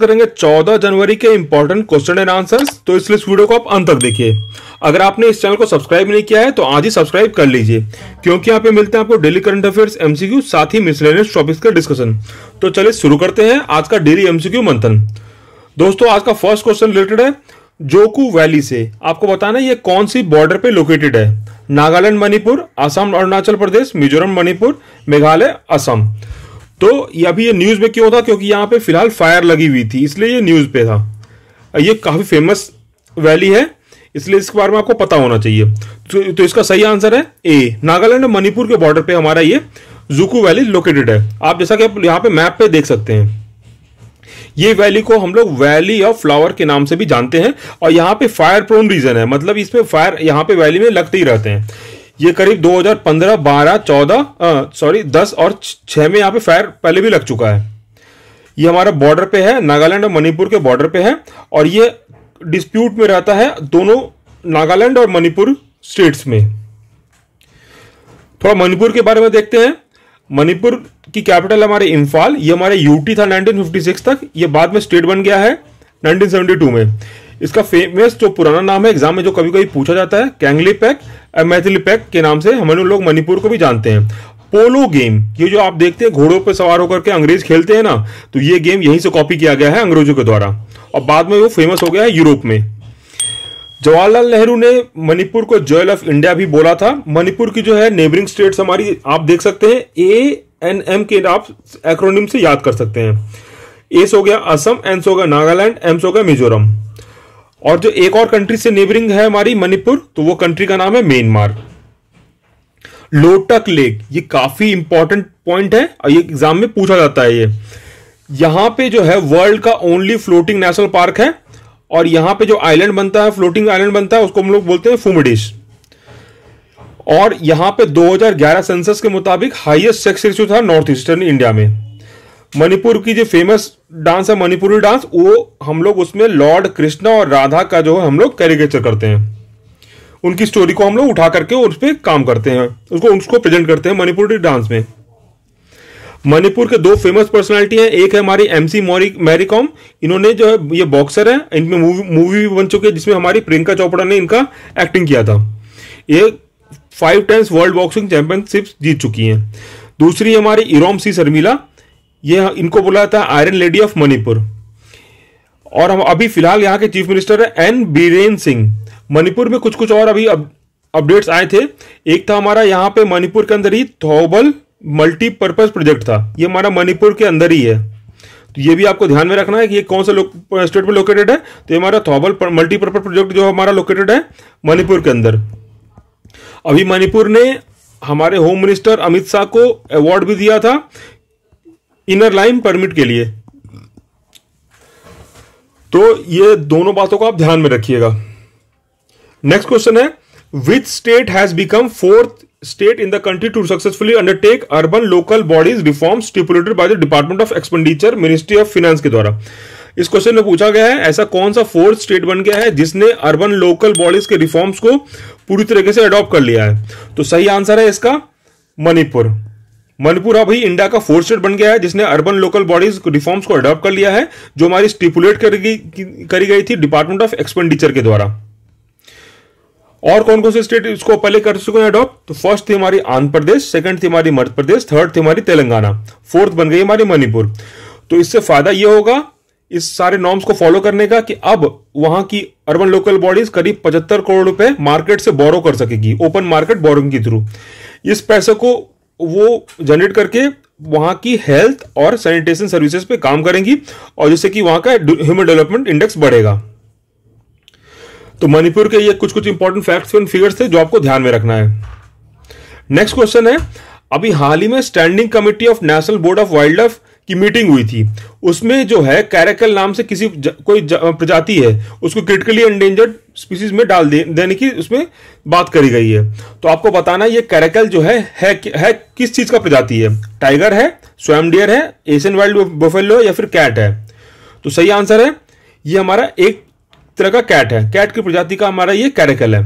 discuss करेंगे 14 जनवरी के important question and answers तो इसलिए इस वीडियो को आप अंत तक देखिए अगर आपने इस चैनल को सब्सक्राइब नहीं किया है तो आज ही सब्सक्राइब कर लीजिए क्योंकि यहाँ पे मिलते हैं आपको डेली करंट अफेयर्स एमसीक्यू साथ ही मिसलेनियस टॉपिक्स का डिस्कशन तो चलिए शुरू करते हैं आज का डेली एमसीक्यू मंथन दोस्तों आज का फर्स्ट क्वेश्चन रिलेटेड है जोकू वैली से आपको बताना है ये कौन सी बॉर्डर पे लोकेटेड है नागालैंड मणिपुर असम अरुणाचल प्रदेश मिजोरम मणिपुर मेघालय असम तो ये अभी ये न्यूज़ पे क्यों था क्योंकि यहाँ पे फिलहाल फायर लगी हुई थी इसलिए ये न्यूज़ पे था ये काफ़ी फेमस वैली है इसलिए इसके बारे में आपको पता होना चाहिए तो, तो इसका सही आंसर है ए नागालैंड और मणिपुर के बॉर्डर पे हमारा ये जुकू वैली लोकेटेड है आप जैसा कि आप यहाँ पे मैप पे देख सकते हैं ये वैली को हम लोग वैली ऑफ फ्लावर के नाम से भी जानते हैं और यहाँ पे फायर प्रोन रीजन है मतलब इसमें फायर यहाँ पे वैली में लगते ही रहते हैं ये करीब 2015, 12, 14 सॉरी 10 और 6 में यहाँ पे फायर पहले भी लग चुका है ये हमारा बॉर्डर पे है नागालैंड और मणिपुर के बॉर्डर पे है और ये डिस्प्यूट में रहता है दोनों नागालैंड और मणिपुर स्टेट्स में थोड़ा मणिपुर के बारे में देखते हैं मणिपुर की कैपिटल हमारे इम्फाल ये हमारे यूटी था 1956 तक ये बाद में स्टेट बन गया है 1972 में इसका फेमस जो पुराना नाम है एग्जाम में जो कभी कभी पूछा जाता है कैंगली पैक मैथिली पैक के नाम से हम लोग मणिपुर को भी जानते हैं पोलो गेम ये जो आप देखते हैं घोड़ों पर सवार होकर के अंग्रेज खेलते हैं ना तो ये गेम यहीं से कॉपी किया गया है अंग्रेजों के द्वारा और बाद में वो फेमस हो गया है यूरोप में जवाहरलाल नेहरू ने मणिपुर को ज्वेल ऑफ इंडिया भी बोला था मणिपुर की जो है नेबरिंग स्टेट्स हमारी आप देख सकते हैं ए एन एम के आप एक्रोनिम से याद कर सकते हैं एस हो गया असम एनस हो गया नागालैंड एम्स हो गया मिजोरम और जो एक और कंट्री से नेबरिंग है हमारी मणिपुर तो वो कंट्री का नाम है म्यांमार लोटक लेक ये काफी इंपॉर्टेंट पॉइंट है और ये एग्जाम में पूछा जाता है ये यहां पे जो है वर्ल्ड का ओनली फ्लोटिंग नेशनल पार्क है और यहां पे जो आइलैंड बनता है फ्लोटिंग आइलैंड बनता है उसको हम लोग बोलते हैं फुमडिश और यहां पे 2011 सेंसस के मुताबिक हाईएस्ट सेक्स रेशियो था नॉर्थ ईस्टर्न इंडिया में मणिपुर की जो फेमस डांस है मणिपुरी डांस वो हम लोग उसमें लॉर्ड कृष्णा और राधा का जो है हम लोग कैरिकेचर करते हैं उनकी स्टोरी को हम लोग उठा करके और उस पर काम करते हैं उसको उसको प्रेजेंट करते हैं मणिपुरी डांस में मणिपुर के दो फेमस पर्सनालिटी हैं एक है हमारी एम सी कॉम इन्होंने जो है ये बॉक्सर है इनमें मूवी भी बन चुके हैं जिसमें हमारी प्रियंका चोपड़ा ने इनका एक्टिंग किया था ये five times world boxing championship जीत चुकी हैं दूसरी हमारी इरोम सी शर्मिला ये इनको बोला था आयरन लेडी ऑफ मणिपुर और हम अभी फिलहाल यहाँ के चीफ मिनिस्टर है एन बीरेन सिंह मणिपुर में कुछ कुछ और अभी अपडेट्स आए थे एक था हमारा यहाँ पे मणिपुर के अंदर ही थौबल मल्टीपर्पज प्रोजेक्ट था ये हमारा मणिपुर के अंदर ही है तो ये भी आपको ध्यान में रखना है कि ये कौन सा स्टेट में लोकेटेड है तो ये हमारा थौबल मल्टीपर्पज प्रोजेक्ट जो हमारा लोकेटेड है मणिपुर के अंदर अभी मणिपुर ने हमारे होम मिनिस्टर अमित शाह को अवार्ड भी दिया था इनर लाइन परमिट के लिए तो ये दोनों बातों को आप ध्यान में रखिएगा नेक्स्ट क्वेश्चन है which state has become fourth state in the country to successfully undertake urban local bodies reform stipulated by the department of expenditure ministry of finance के द्वारा इस क्वेश्चन में पूछा गया है ऐसा कौन सा फोर्थ स्टेट बन गया है जिसने अर्बन लोकल बॉडीज के रिफॉर्म्स को पूरी तरीके से अडॉप्ट कर लिया है तो सही आंसर है इसका मणिपुर मणिपुर अब ही इंडिया का फोर्थ स्टेट बन गया है जिसने अर्बन लोकल बॉडीज रिफॉर्म्स को अडॉप्ट कर लिया है जो हमारी स्टिपुलेट करी गई थी डिपार्टमेंट ऑफ एक्सपेंडिचर के द्वारा और कौन कौन से स्टेट इसको पहले कर चुके हैं अडॉप्ट तो फर्स्ट थी हमारी आंध्र प्रदेश सेकंड थी हमारी मध्य प्रदेश थर्ड थी हमारी तेलंगाना फोर्थ बन गई हमारी मणिपुर तो इससे फायदा यह होगा इस सारे नॉर्म्स को फॉलो करने का कि अब वहां की अर्बन लोकल बॉडीज करीब पचहत्तर करोड़ रुपए मार्केट से बोरो कर सकेगी ओपन मार्केट बोरिंग के थ्रू इस पैसे को वो जनरेट करके वहाँ की हेल्थ और सैनिटेशन सर्विसेज पे काम करेंगी और जिससे कि वहाँ का ह्यूमन डेवलपमेंट इंडेक्स बढ़ेगा तो मणिपुर के ये कुछ कुछ इंपॉर्टेंट फैक्ट्स एंड फिगर्स थे जो आपको ध्यान में रखना है नेक्स्ट क्वेश्चन है अभी हाल ही में standing committee of National Board of wildlife की मीटिंग हुई थी उसमें जो है कैरेकल नाम से किसी ज, कोई प्रजाति है उसको क्रिटिकली एंडेंजर्ड स्पीसीज में डाल दे देने की उसमें बात करी गई है तो आपको बताना ये कैरेकल जो है है, है किस चीज़ का प्रजाति है टाइगर है स्वयं डियर है एशियन वाइल्ड बोफेलो या फिर कैट है तो सही आंसर है ये हमारा एक तरह का कैट है कैट की प्रजाति का हमारा ये कैरेकल है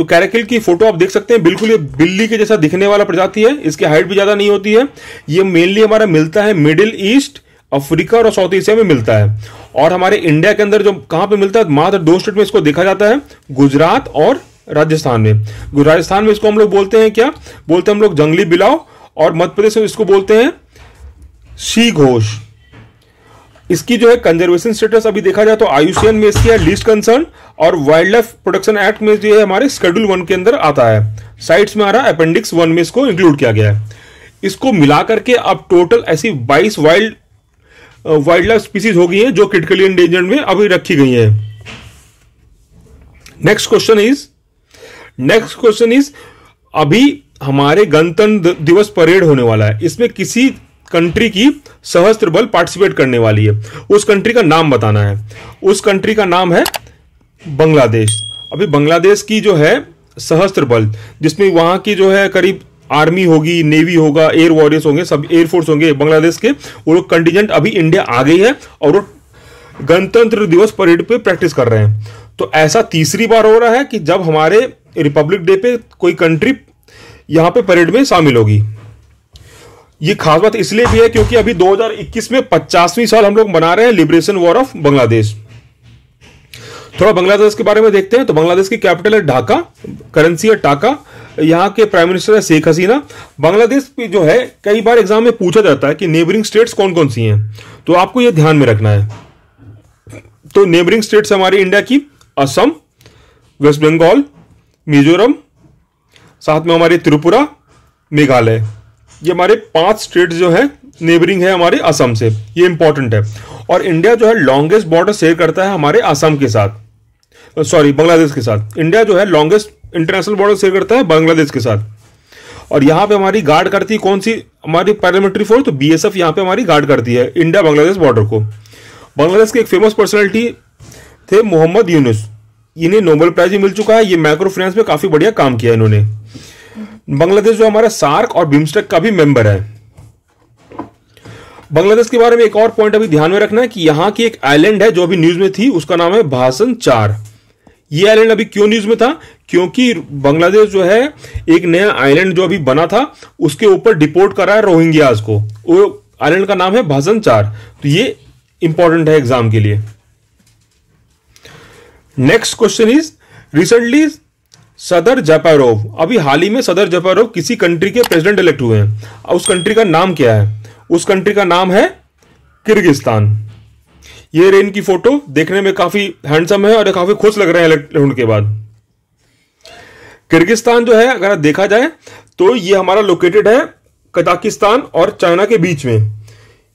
तो कैरेकिल की फोटो आप देख सकते हैं बिल्कुल ये बिल्ली के जैसा दिखने वाला प्रजाति है इसकी हाइट भी ज़्यादा नहीं होती है ये मेनली हमारा मिलता है मिडिल ईस्ट अफ्रीका और साउथ एशिया में मिलता है और हमारे इंडिया के अंदर जो कहां पे मिलता है मात्र दो स्टेट में इसको देखा जाता है गुजरात और राजस्थान में राजस्थान में इसको हम लोग बोलते हैं क्या बोलते हैं हम लोग जंगली बिलाव और मध्य प्रदेश में इसको बोलते हैं सी घोष इसकी जो है कंजर्वेशन स्टेटस अभी देखा जाए तो आयुषियन में इसकी है लिस्ट कंसर्न और वाइल्ड लाइफ प्रोटेक्शन एक्ट में जो है हमारे शेड्यूल वन के अंदर आता है साइट्स में आ रहा है अपेंडिक्स वन में इसको इंक्लूड किया गया है इसको मिला करके अब टोटल ऐसी 22 वाइल्ड वाइल्ड लाइफ स्पीसीज हो गई है जो क्रिटिकली इंडेंजर्ड में अभी रखी गई है next question is next question is अभी हमारे गणतंत्र दिवस परेड होने वाला है इसमें किसी कंट्री की सहस्त्र बल पार्टिसिपेट करने वाली है उस कंट्री का नाम बताना है उस कंट्री का नाम है बांग्लादेश अभी बांग्लादेश की जो है सहस्त्र बल जिसमें वहाँ की जो है करीब आर्मी होगी नेवी होगा एयर वॉरियर्स होंगे सब एयरफोर्स होंगे बांग्लादेश के वो लोग अभी इंडिया आ गई है और वो गणतंत्र दिवस परेड पे प्रैक्टिस कर रहे हैं तो ऐसा तीसरी बार हो रहा है कि जब हमारे रिपब्लिक डे पे कोई कंट्री यहाँ पे परेड में शामिल होगी ये खास बात इसलिए भी है क्योंकि अभी 2021 में पचासवीं साल हम लोग मना रहे हैं लिबरेशन वॉर ऑफ बांग्लादेश थोड़ा बांग्लादेश के बारे में देखते हैं तो बांग्लादेश की कैपिटल है ढाका करेंसी है टाका यहाँ के प्राइम मिनिस्टर है शेख हसीना बांग्लादेश जो है कई बार एग्जाम में पूछा जाता है कि नेबरिंग स्टेट्स कौन कौन सी हैं तो आपको यह ध्यान में रखना है तो नेबरिंग स्टेट्स हमारी इंडिया की असम वेस्ट बंगाल मिजोरम साथ में हमारे त्रिपुरा मेघालय ये हमारे पांच स्टेट जो है नेबरिंग है हमारे असम से ये इंपॉर्टेंट है और इंडिया जो है लॉन्गेस्ट बॉर्डर शेयर करता है हमारे असम के साथ सॉरी बांग्लादेश के साथ इंडिया जो है लॉन्गेस्ट इंटरनेशनल बॉर्डर शेयर करता है बांग्लादेश के साथ और यहां पे हमारी गार्ड करती है कौन सी हमारी पैरामिलिट्री फोर्स तो बी एस एफ पे हमारी गार्ड करती है इंडिया बांग्लादेश बॉर्डर को बांग्लादेश के एक फेमस पर्सनैलिटी थे मोहम्मद यूनुस इन्हें नोबेल प्राइज मिल चुका है ये माइक्रो फाइनेंस में काफ़ी बढ़िया काम किया इन्होंने बांग्लादेश जो हमारा सार्क और बिम्स्टेक का भी मेंबर है बांग्लादेश के बारे में एक और पॉइंट अभी ध्यान में रखना है कि यहां की एक आइलैंड है जो अभी न्यूज में थी उसका नाम है भाषण चार ये आइलैंड अभी क्यों न्यूज में था क्योंकि बांग्लादेश जो है एक नया आइलैंड जो अभी बना था उसके ऊपर डिपोर्ट करा है रोहिंग्याज को वो आइलैंड का नाम है भाषण चार तो ये इंपॉर्टेंट है एग्जाम के लिए नेक्स्ट क्वेश्चन इज रिसेंटली सदर जपैरोव अभी हाल ही में सदर जपैरोव किसी कंट्री के प्रेसिडेंट इलेक्ट हुए हैं उस कंट्री का नाम क्या है उस कंट्री का नाम है किर्गिस्तान ये रेन की फोटो देखने में काफी हैंडसम है और काफी खुश लग रहे हैं इलेक्ट के बाद किर्गिस्तान जो है अगर देखा जाए तो ये हमारा लोकेटेड है कजाकिस्तान और चाइना के बीच में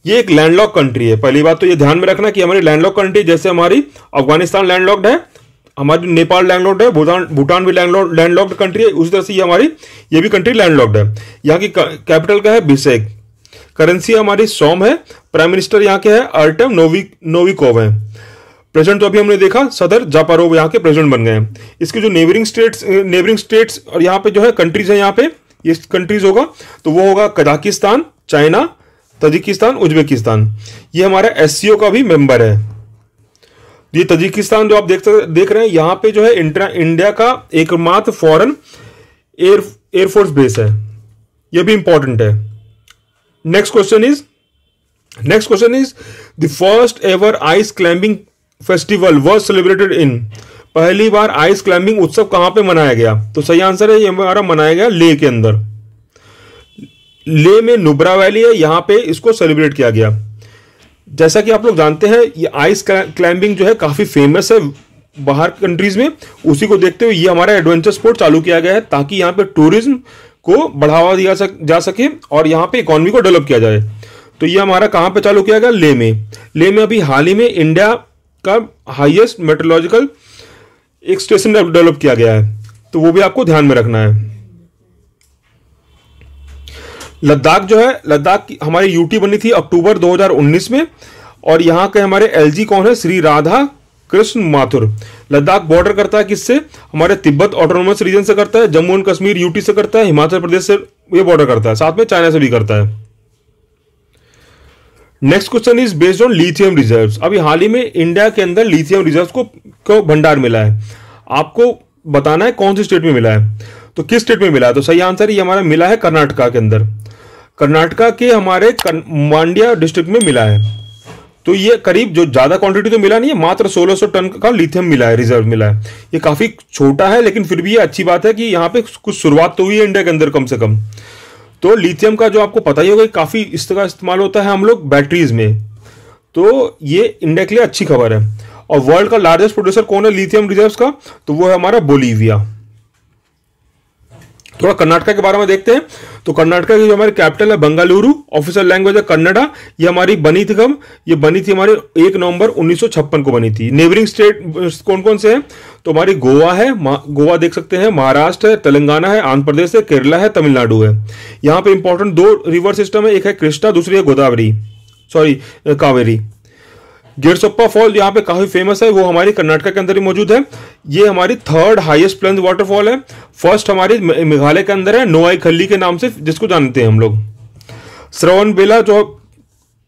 ये एक लैंडलॉक कंट्री है पहली बात तो ये ध्यान में रखना कि हमारी लैंडलॉक कंट्री जैसे हमारी अफगानिस्तान लैंडलॉक्ड है हमारी नेपाल लैंडलॉक्ड है भूटान भूटान भी लैंडलॉक्ड कंट्री है उसी तरह से ये हमारी ये भी कंट्री लैंडलॉक्ड है यहाँ की कैपिटल का है बिसेक करेंसी हमारी सोम है प्राइम मिनिस्टर यहाँ के है अर्टम नोविक नोविकोव है प्रेजेंट तो अभी हमने देखा सदर जापारोव यहाँ के प्रेजेंट बन गए इसके जो नेबरिंग स्टेट्स नेबरिंग स्टेट्स और यहाँ पे जो है कंट्रीज है यहाँ पे ये कंट्रीज होगा तो वो होगा कजाकिस्तान चाइना तजिकिस्तान उज्बेकिस्तान ये हमारा एस का भी मेंबर है ये तजिकिस्तान जो आप देख देख रहे हैं यहाँ पे जो है इंडिया का एकमात्र फॉरन एयर एयरफोर्स बेस है ये भी इंपॉर्टेंट है next question is next question is the first ever ice climbing festival was celebrated in पहली बार आइस क्लाइंबिंग उत्सव कहां पे मनाया गया तो सही आंसर है ये हमारा मनाया गया ले के अंदर ले में नुब्रा वैली है यहां पे इसको सेलिब्रेट किया गया जैसा कि आप लोग जानते हैं ये आइस क्लाइंबिंग जो है काफ़ी फेमस है बाहर कंट्रीज़ में उसी को देखते हुए ये हमारा एडवेंचर स्पोर्ट चालू किया गया है ताकि यहाँ पे टूरिज्म को बढ़ावा दिया सक, जा सके और यहाँ पे इकोनॉमी को डेवलप किया जाए तो ये हमारा कहाँ पे चालू किया गया ले में ले में अभी हाल ही में इंडिया का हाईएस्ट मेट्रोलॉजिकल एक स्टेशन डेवलप किया गया है तो वो भी आपको ध्यान में रखना है लद्दाख जो है लद्दाख की हमारी यूटी बनी थी अक्टूबर 2019 में और यहाँ के हमारे एलजी कौन है श्री राधा कृष्ण माथुर लद्दाख बॉर्डर करता है किससे हमारे तिब्बत ऑटोनोमस रीजन से करता है जम्मू एंड कश्मीर यूटी से करता है हिमाचल प्रदेश से ये बॉर्डर करता है साथ में चाइना से भी करता है next question is based on lithium reserves अभी हाल ही में इंडिया के अंदर लिथियम रिजर्व्स को, को भंडार मिला है आपको बताना है कौन सी स्टेट में मिला है तो किस स्टेट में मिला है तो सही आंसर ये हमारा मिला है कर्नाटका के अंदर कर्नाटका के हमारे मांड्या डिस्ट्रिक्ट में मिला है तो ये करीब जो ज़्यादा क्वांटिटी तो मिला नहीं है मात्र 1600 टन का लिथियम मिला है रिजर्व मिला है ये काफ़ी छोटा है लेकिन फिर भी ये अच्छी बात है कि यहाँ पे कुछ शुरुआत तो हुई है इंडिया के अंदर कम से कम तो लिथियम का जो आपको पता ही होगा काफ़ी इसका इस्तेमाल होता है हम लोग बैटरीज में तो ये इंडिया के लिए अच्छी खबर है और वर्ल्ड का लार्जेस्ट प्रोड्यूसर कौन है लिथियम रिजर्व का तो वो है हमारा बोलीविया थोड़ा कर्नाटका के बारे में देखते हैं तो कर्नाटका की जो हमारी कैपिटल है बंगालुरु ऑफिशियल लैंग्वेज है कन्नडा ये हमारी बनी थी कब ये बनी थी हमारे एक नवंबर 1956 को बनी थी नेबरिंग स्टेट कौन कौन से हैं तो हमारी गोवा है गोवा देख सकते हैं महाराष्ट्र है तेलंगाना है आंध्र प्रदेश है केरला है तमिलनाडु है यहाँ पे इंपॉर्टेंट दो रिवर सिस्टम है एक है कृष्णा दूसरी है Godavari sorry uh, Kaveri Gersoppa fall यहाँ पे काफी फेमस है वो हमारे कर्नाटका के अंदर ही मौजूद है ये हमारी थर्ड हाईएस्ट प्लेन वाटरफॉल है फर्स्ट हमारी मेघालय के अंदर है नोआई खली के नाम से जिसको जानते हैं हम लोग श्रवण बेला जो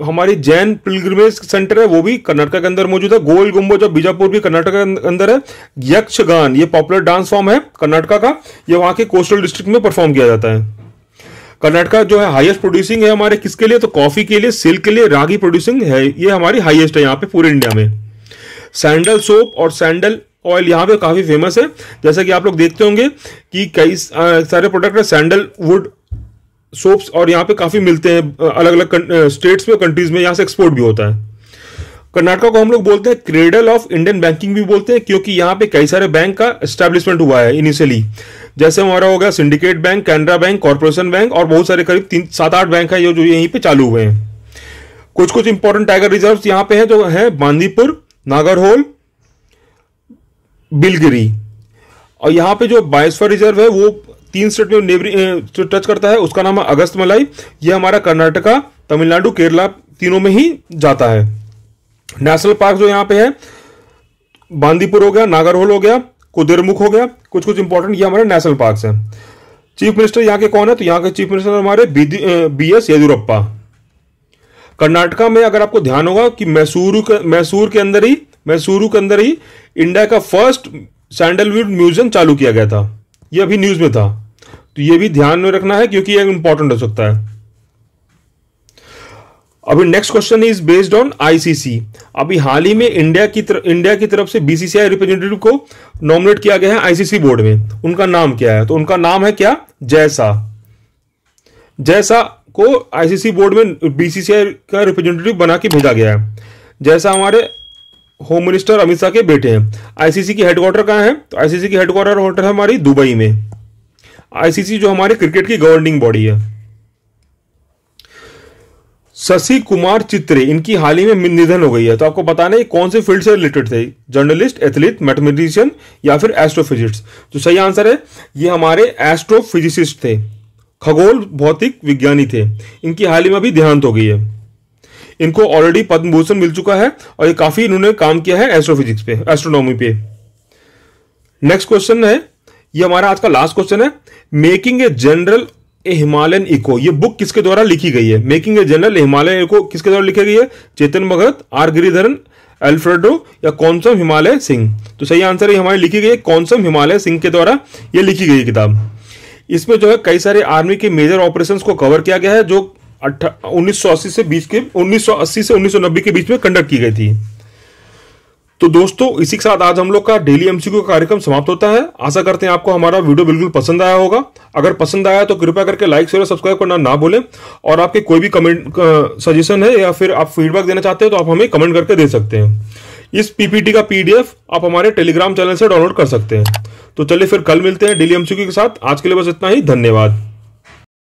हमारी जैन पिलग्रमेज सेंटर है वो भी कर्नाटका के अंदर मौजूद है गोल गुम्बो जो बीजापुर भी कर्नाटक के अंदर है यक्षगान ये पॉपुलर डांस फॉर्म है कर्नाटका का ये वहाँ के कोस्टल डिस्ट्रिक्ट में परफॉर्म किया जाता है कर्नाटका जो है हाईएस्ट प्रोड्यूसिंग है हमारे किसके लिए तो कॉफी के लिए सिल्क के लिए रागी प्रोड्यूसिंग है ये हमारी हाईएस्ट है यहाँ पे पूरे इंडिया में सैंडल सोप और सैंडल ऑयल यहाँ पे काफ़ी फेमस है जैसा कि आप लोग देखते होंगे कि कई सारे प्रोडक्ट सैंडल वुड सोप्स और यहाँ पे काफ़ी मिलते हैं अलग अलग स्टेट्स में कंट्रीज में यहाँ से एक्सपोर्ट भी होता है कर्नाटका को हम लोग बोलते हैं क्रेडल ऑफ इंडियन बैंकिंग भी बोलते हैं क्योंकि यहाँ पे कई सारे बैंक का एस्टेब्लिशमेंट हुआ है इनिशियली जैसे हमारा हो गया Syndicate Bank Canara Bank Corporation Bank और बहुत सारे करीब तीन सात आठ बैंक है जो यहीं पे चालू हुए हैं कुछ कुछ इंपॉर्टेंट टाइगर रिजर्व यहाँ पे है जो है बांदीपुर नागरहोल बिलगिरी और यहाँ पे जो बायसवा रिजर्व है वो तीन स्टेट में जो टच करता है उसका नाम है अगस्त मलाई ये हमारा कर्नाटका तमिलनाडु केरला तीनों में ही जाता है नेशनल पार्क जो यहाँ पे है बांदीपुर हो गया नागरहोल हो गया कुदेरमुख हो गया कुछ कुछ इंपॉर्टेंट ये हमारे नेशनल पार्क है चीफ मिनिस्टर यहाँ के कौन है तो यहाँ के चीफ मिनिस्टर हमारे बी एस येदुरप्पा कर्नाटका में अगर आपको ध्यान होगा कि मैसूर मैसूर के अंदर ही मैसूरू के अंदर ही इंडिया का फर्स्ट सैंडलवुड म्यूजियम चालू किया गया था यह अभी न्यूज़ में था तो यह भी ध्यान में रखना है क्योंकि यह इंपॉर्टेंट हो सकता है अभी next question is based on ICC अभी हाल ही में इंडिया की तरफ इंडिया की तरफ से बीसीसीआई रिप्रेजेंटेटिव को नॉमिनेट किया गया है आईसीसी बोर्ड में उनका नाम क्या है तो उनका नाम है क्या जैसा जैसा को आईसीसी बोर्ड में बीसीसीआई का रिप्रेजेंटेटिव बना के भेजा गया है जैसा हमारे होम मिनिस्टर अमित शाह के बेटे हैं आईसीसी की हेडक्वार्टर कहाँ है तो आईसीसी की हेडक्वार्टर होटल है हमारी दुबई में आईसीसी जो हमारे क्रिकेट की गवर्निंग बॉडी है शशि कुमार चित्रे इनकी हाल ही में निधन हो गई है तो आपको बताना है कौन से फील्ड से रिलेटेड थे जर्नलिस्ट एथलीट मैथमेटिशियन या फिर एस्ट्रोफिजिक्स तो सही आंसर है ये हमारे एस्ट्रोफिजिसिस्ट थे खगोल भौतिक विज्ञानी थे इनकी हाल ही में भी देहांत हो गई है इनको ऑलरेडी पद्म भूषण मिल चुका है और ये काफी इन्होंने काम किया है एस्ट्रोफिजिक्स पे एस्ट्रोनॉमी पे नेक्स्ट क्वेश्चन है ये हमारा आज का लास्ट क्वेश्चन है making a general a Himalayan echo ये बुक किसके द्वारा लिखी गई है making a general Himalayan echo किसके द्वारा लिखी गई है चेतन भगत आर गिरिधरन एल्फ्रेडो या कौनसम हिमालय सिंह तो सही आंसर है हमारी लिखी गई है कौनसम हिमालय सिंह के द्वारा ये लिखी गई किताब इसमें जो है कई सारे आर्मी के मेजर ऑपरेशंस को कवर किया गया है जो अट्ठा उन्नीस से बीच के 1980 से 1990 के बीच में कंडक्ट की गई थी तो दोस्तों इसी के साथ आज हम लोग का डेली एमसीक्यू का कार्यक्रम समाप्त होता है आशा करते हैं आपको हमारा वीडियो बिल्कुल पसंद आया होगा अगर पसंद आया तो कृपया करके लाइक शेयर सब्सक्राइब करना ना भूलें और आपके कोई भी कमेंट सजेशन है या फिर आप फीडबैक देना चाहते हैं तो आप हमें कमेंट करके दे सकते हैं इस पीपीटी का पीडीएफ आप हमारे टेलीग्राम चैनल से डाउनलोड कर सकते हैं तो चलिए फिर कल मिलते हैं डेली एमसीक्यू के साथ आज के लिए बस इतना ही धन्यवाद